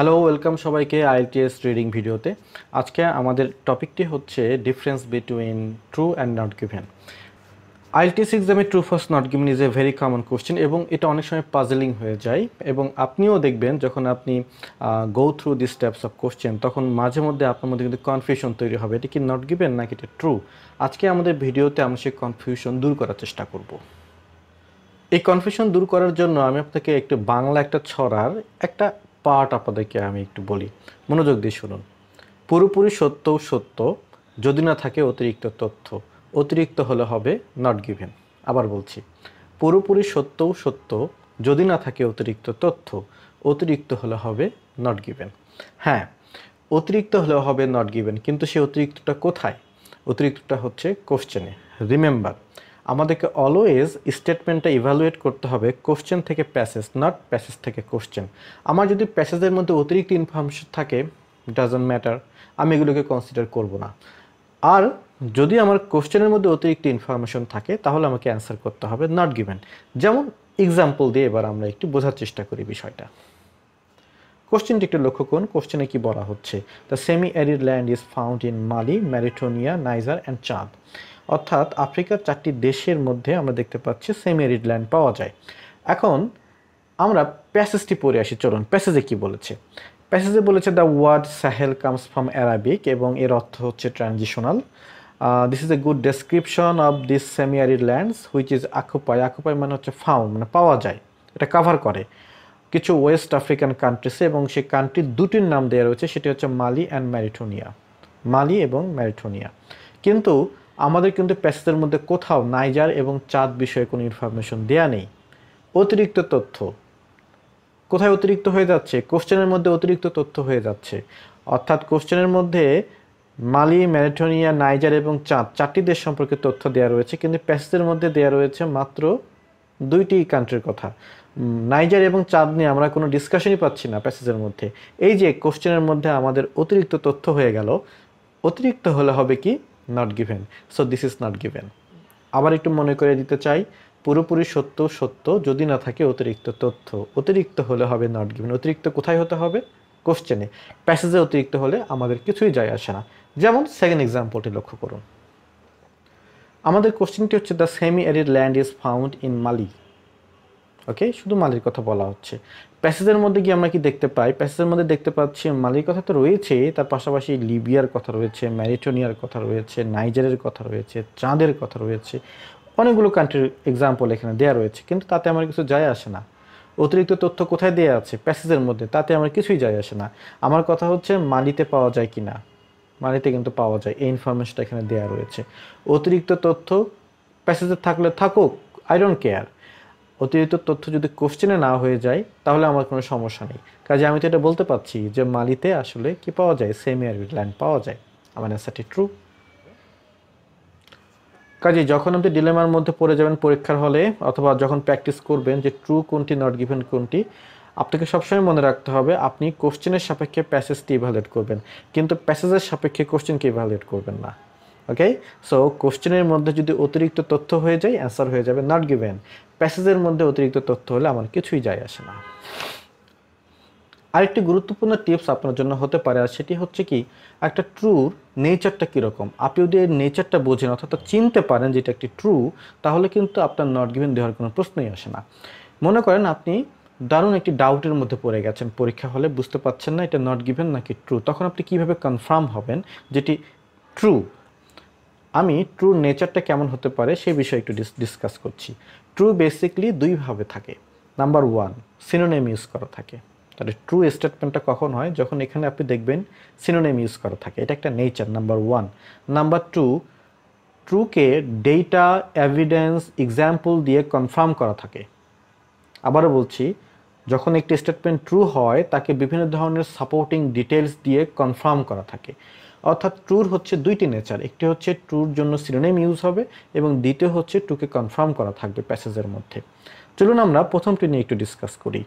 hello welcome সবাইকে IELTS reading ভিডিওতে আজকে আমাদের টপিকটি হচ্ছে difference between true and not given IELTS এক্সামে true first not given is a very common question এবং এটা অনেক সময় পাজেলিং হয়ে যায় এবং আপনিও দেখবেন যখন আপনি go through this types of question তখন মাঝে মধ্যে আপনার মধ্যে কিন্তু কনফিউশন তৈরি হবে এটা কি নট গিভেন নাকি এটা ট্রু আজকে আমাদের ভিডিওতে আমরা সেই কনফিউশন দূর করার চেষ্টা করবো এই কনফিউশন দূর করার জন্য আমি আপনাকে একটু বাংলা একটা ছড়ার একটা পার্ট আপনাদেরকে আমি একটু বলি মনোযোগ দিয়ে শুনুন পুরোপুরি সত্যও সত্য যদি না থাকে অতিরিক্ত তথ্য অতিরিক্ত হলে হবে নট গিভেন আবার বলছি পুরোপুরি সত্যও সত্য যদি না থাকে অতিরিক্ত তথ্য অতিরিক্ত হলে হবে নট গিভেন হ্যাঁ অতিরিক্ত হলে হবে নট গিভেন কিন্তু সেই অতিরিক্তটা কোথায় অতিরিক্তটা হচ্ছে কোশ্চেনে রিমেম্বার আমাদেরকে অলওয়েজ স্টেটমেন্টটা ইভ্যালুয়েট করতে হবে কোশ্চেন থেকে প্যাসেজ নট প্যাসেজ থেকে কোশ্চেন আমার যদি প্যাসেজের মধ্যে অতিরিক্ত ইনফরমেশন থাকে ডাজন্ট ম্যাটার আমি এগুলোকে কনসিডার করব না আর যদি আমার কোশ্চেনের মধ্যে অতিরিক্ত ইনফরমেশন থাকে তাহলে আমাকে অ্যান্সার করতে হবে নট গিভেন যেমন এক্সাম্পল দিয়ে এবার আমরা একটু বোঝার চেষ্টা করি বিষয়টা কোশ্চেনটি একটু লক্ষ্য করুন কোশ্চেনে কি বলা হচ্ছে the semi arid land is found in Mali Mauritania Niger and Chad অর্থাৎ আফ্রিকার চারটি দেশের মধ্যে আমরা দেখতে পাচ্ছি সেমি অ্যারিড ল্যান্ড পাওয়া যায় এখন আমরা প্যাসেজটি পড়ে আসি চলুন প্যাসেজে কি বলেছে প্যাসেজে বলেছে the word Sahel comes from Arabic এবং এর অর্থ হচ্ছে transitional this is a good description of this semi arid lands which is occupy occupy মানে হচ্ছে ফাউন্ড মানে পাওয়া যায় এটা কাভার করে কিছু ওয়েস্ট আফ্রিকান কান্ট্রিসে এবং সেই কান্ট্রির দুটির নাম দেওয়া রয়েছে সেটি হচ্ছে মালি অ্যান্ড ম্যারিটোনিয়া মালি এবং ম্যারিটোনিয়া কিন্তু আমাদের কিন্তু প্যাসেজের মধ্যে কোথাও নাইজার এবং চাঁদ বিষয়ে কোনো ইনফরমেশন দেওয়া নেই অতিরিক্ত তথ্য কোথায় অতিরিক্ত হয়ে যাচ্ছে কোশ্চেনের মধ্যে অতিরিক্ত তথ্য হয়ে যাচ্ছে অর্থাৎ কোশ্চেনের মধ্যে মালি ম্যারিটোনিয়া নাইজার এবং চাঁদ চারটি দেশ সম্পর্কে তথ্য দেওয়া রয়েছে কিন্তু প্যাসেজের মধ্যে দেওয়া রয়েছে মাত্র দুইটি কান্ট্রির কথা নাইজার এবং চাঁদ নিয়ে আমরা কোনো ডিসকাশনই পাচ্ছি না প্যাসেজের মধ্যে এই যে কোশ্চেনের মধ্যে আমাদের অতিরিক্ত তথ্য হয়ে গেল অতিরিক্ত হলে হবে কি not given so this is not given আবার একটু মনে করে দিতে চাই পুরোপুরি সত্য সত্য যদি না থাকে অতিরিক্ত তথ্য অতিরিক্ত হলে হবে নট গিভেন অতিরিক্ত কোথায় হতে হবে কোশ্চেনে প্যাসেজে অতিরিক্ত হলে আমাদের কিছুই যায় আসে না যেমন সেকেন্ড এক্সাম্পলটি লক্ষ্য করুন আমাদের কোশ্চেনটি হচ্ছে the semi arid land is found in Mali okay শুধু মালির কথা বলা হচ্ছে প্যাসেজের মধ্যে গিয়ে আমরা কি দেখতে পাই প্যাসেজের মধ্যে দেখতে পাচ্ছি মালির কথা তো রয়েছে তার পাশাপাশি লিবিয়ার কথা রয়েছে ম্যারিটোনিয়ার কথা রয়েছে নাইজারের কথা রয়েছে চাঁদের কথা রয়েছে অনেকগুলো কান্ট্রির এক্সাম্পল এখানে দেওয়া রয়েছে কিন্তু তাতে আমার কিছু যায় আসে না অতিরিক্ত তথ্য কোথায় দেওয়া আছে প্যাসেজের মধ্যে তাতে আমার কিছুই যায় আসে না আমার কথা হচ্ছে মালিতে পাওয়া যায় কি না মালিতে কিন্তু পাওয়া যায় এই ইনফরমেশনটা এখানে দেওয়া রয়েছে অতিরিক্ত তথ্য প্যাসেজে থাকলে থাকুক আই ডোন্ট কেয়ার অতিরিক্ত তথ্য যদি কোশ্চেনে না হয়ে যায় তাহলে আমার কোনো সমস্যা নেই কাজে আমি তো এটা বলতে পারছি যে মালিতে আসলে কি পাওয়া যায় সেমি আরবিক ল্যান্ড পাওয়া যায় আমার অ্যান্সারটি ট্রু কাজে যখন আপনি ডিলেমার মধ্যে পড়ে যাবেন পরীক্ষার হলে অথবা যখন প্র্যাকটিস করবেন যে ট্রু কোনটি নট গিভেন কোনটি আপনাকে সবসময় মনে রাখতে হবে আপনি কোশ্চেনের সাপেক্ষে প্যাসেজটি ইভ্যালুয়েট করবেন কিন্তু প্যাসেজের সাপেক্ষে কোশ্চেনকে ইভ্যালুয়েট করবেন না ওকে সো কোশ্চেনের মধ্যে যদি অতিরিক্ত তথ্য হয়ে যায় অ্যান্সার হয়ে যাবে নট গিভেন প্যাসেজের মধ্যে অতিরিক্ত তথ্য হলে আমার কিছুই যায় আসে না আরেকটি গুরুত্বপূর্ণ টিপস আপনার জন্য হতে পারে আর সেটি হচ্ছে কি একটা ট্রুর নেচারটা কীরকম আপনি যদি এর নেচারটা বোঝেন অর্থাৎ চিনতে পারেন যেটা একটি ট্রু তাহলে কিন্তু আপনার নট গিভেন দেওয়ার কোনো প্রশ্নই আসে না মনে করেন আপনি দারুণ একটি ডাউটের মধ্যে পড়ে গেছেন পরীক্ষা হলে বুঝতে পারছেন না এটা নট গিভেন নাকি ট্রু তখন আপনি কিভাবে কনফার্ম হবেন যেটি ট্রু আমি ট্রু নেচারটা কেমন হতে পারে সেই বিষয়ে একটু ডিসকাস করছি ট্রু বেসিকলি দুইভাবে থাকে নাম্বার ওয়ান সিনোনেম ইউজ করা থাকে তাহলে ট্রু স্টেটমেন্টটা কখন হয় যখন এখানে আপনি দেখবেন সিনোনেম ইউজ করা থাকে এটা একটা nature number one number two ট্রুকে ডেটা এভিডেন্স এক্সাম্পল দিয়ে কনফার্ম করা থাকে আবারও বলছি যখন একটি স্টেটমেন্ট ট্রু হয় তাকে বিভিন্ন ধরনের সাপোর্টিং ডিটেলস দিয়ে কনফার্ম করা থাকে অর্থাৎ ট্রুর হচ্ছে দুইটি নেচার একটি হচ্ছে ট্রুর জন্য সিরোনেম ইউজ হবে এবং দ্বিতীয় হচ্ছে টুকে কনফার্ম করা থাকবে প্যাসেজের মধ্যে চলুন আমরা প্রথমটি নিয়ে একটু ডিসকাস করি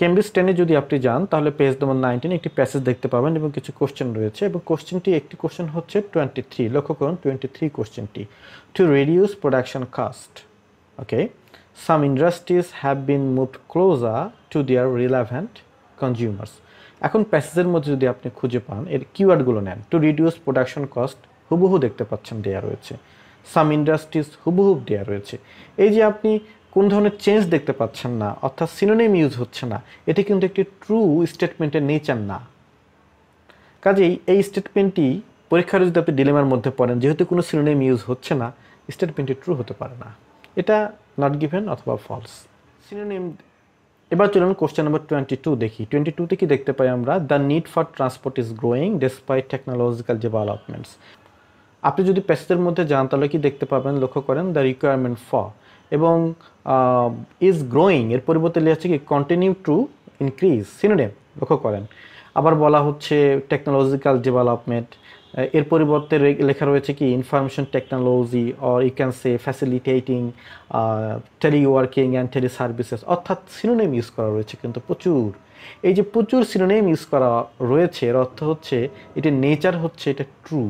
কেমব্রিজ টেনে যদি আপনি যান তাহলে পেজ নম্বর নাইনটিন একটি প্যাসেজ দেখতে পাবেন এবং কিছু কোশ্চেন রয়েছে এবং কোশ্চেনটি একটি কোশ্চেন হচ্ছে টোয়েন্টি থ্রি লক্ষ্য করুন টোয়েন্টি থ্রি কোশ্চেনটি to reduce production cost okay some industries have been move closer to their relevant consumers এখন প্যাসেজের মধ্যে যদি আপনি খুঁজে পান এর কিওয়ার্ডগুলো নেন টু রিডিউস প্রোডাকশন কস্ট হুবহু দেখতে পাচ্ছেন দেয়া রয়েছে সাম ইন্ডাস্ট্রিজ হুবহু দেয়া রয়েছে এই যে আপনি কোন ধরনের চেঞ্জ দেখতে পাচ্ছেন না অর্থাৎ সিনোনেম ইউজ হচ্ছে না এটি কিন্তু একটি ট্রু স্টেটমেন্টের নেচার না কাজেই এই স্টেটমেন্টটি পরীক্ষার যদি আপনি ডিলেমার মধ্যে পড়েন যেহেতু কোনো সিনোনেম ইউজ হচ্ছে না স্টেটমেন্টটি ট্রু হতে পারে না এটা নট গিভেন অথবা ফলস সিনোনেম এবার চলুন কোশ্চেন নম্বর টোয়েন্টি টু দেখি টোয়েন্টি টুতে কি দেখতে পাই আমরা the need for transport is growing despite technological developments আপনি যদি প্যাসেজের মধ্যে যান তাহলে কি দেখতে পাবেন লক্ষ্য করেন দ্য রিকোয়ারমেন্ট ফর এবং ইজ গ্রোয়িং এর পরিবর্তে লিখেছে কি কন্টিনিউ টু ইনক্রিজ সিনোডেম লক্ষ্য করেন আবার বলা হচ্ছে টেকনোলজিক্যাল ডেভেলপমেন্ট এর পরিবর্তে লেখা রয়েছে কি information technology or you can say facilitating tele working and tele services অর্থাৎ সিনোনেম ইউজ করা রয়েছে কিন্তু প্রচুর এই যে প্রচুর সিনোনেম ইউজ করা রয়েছে এর অর্থ হচ্ছে এটির নেচার হচ্ছে এটা ট্রু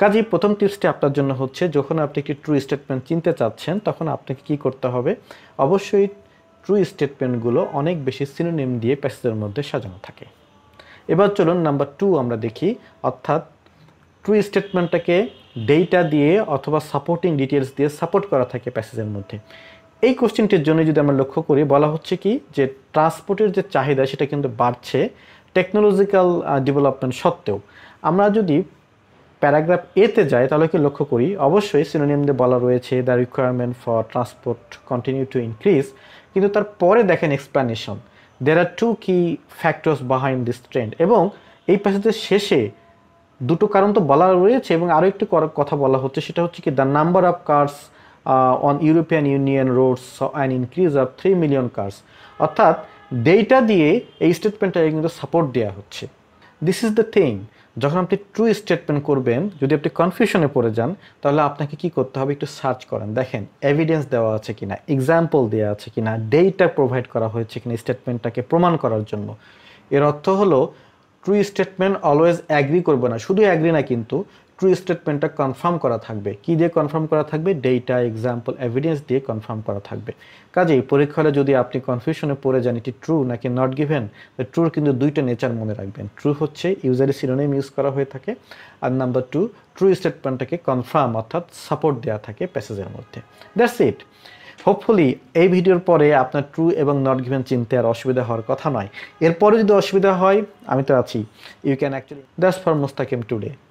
কাজেই প্রথম টিপসটি আপনার জন্য হচ্ছে যখন আপনি একটি ট্রু স্টেটমেন্ট চিনতে চাচ্ছেন তখন আপনাকে কি করতে হবে অবশ্যই ট্রু স্টেটমেন্টগুলো অনেক বেশি সিনোনেম দিয়ে প্যাসেজের মধ্যে সাজানো থাকে এবার চলুন নাম্বার টু আমরা দেখি অর্থাৎ ট্রু স্টেটমেন্টটাকে ডেটা দিয়ে অথবা সাপোর্টিং ডিটেলস দিয়ে সাপোর্ট করা থাকে প্যাসেজের মধ্যে এই কোশ্চেনটির জন্য যদি আমরা লক্ষ্য করি বলা হচ্ছে কি যে ট্রান্সপোর্টের যে চাহিদা সেটা কিন্তু বাড়ছে টেকনোলজিক্যাল ডেভেলপমেন্ট সত্ত্বেও আমরা যদি প্যারাগ্রাফ এতে যাই তাহলে কি লক্ষ্য করি অবশ্যই সিনোনিম বলা রয়েছে the requirement for transport continue to increase কিন্তু তারপরে দেখেন explanation there are two key factors behind this trend এবং এই প্যাসেজের শেষে দুটো কারণ তো বলা রয়েছে এবং আরও একটু কথা বলা হচ্ছে সেটা হচ্ছে কি the number of cars on European Union roads an increase of three million cars অর্থাৎ ডেইটা দিয়ে এই স্টেটমেন্টটাকে কিন্তু সাপোর্ট দেওয়া হচ্ছে দিস ইজ দ্য থিং যখন আপনি ট্রু স্টেটমেন্ট করবেন যদি আপনি কনফিউশনে পড়ে যান তাহলে আপনাকে কি করতে হবে একটু সার্চ করেন দেখেন এভিডেন্স দেওয়া আছে কিনা এক্সাম্পল দেওয়া আছে কিনা ডেটা প্রোভাইড করা হয়েছে কিনা স্টেটমেন্টটাকে প্রমাণ করার জন্য এর অর্থ হলো ট্রু স্টেটমেন্ট অলওয়েজ অ্যাগ্রি করবে না শুধু অ্যাগ্রি না কিন্তু ট্রু স্টেটমেন্টটা কনফার্ম করা থাকবে কি দিয়ে কনফার্ম করা থাকবে ডেটা এক্সাম্পল এভিডেন্স দিয়ে কনফার্ম করা থাকবে কাজেই পরীক্ষালে যদি আপনি কনফিউশনে পড়ে যান এটি ট্রু নাকি নট গিভেন ট্রুর কিন্তু দুইটা নেচার মনে রাখবেন ট্রু হচ্ছে ইউজারের সিনোনিম ইউজ করা হয়ে থাকে আর নাম্বার টু ট্রু স্টেটমেন্টটাকে কনফার্ম অর্থাৎ সাপোর্ট দেওয়া থাকে প্যাসেজের মধ্যে দ্যাটস ইট হোপফুলি এই ভিডিওর পরে আপনার ট্রু এবং নট গিভেন চিনতে আর অসুবিধা হওয়ার কথা নয় এরপরে যদি অসুবিধা হয় আমি তো আছি you can actually that's for Mustakim today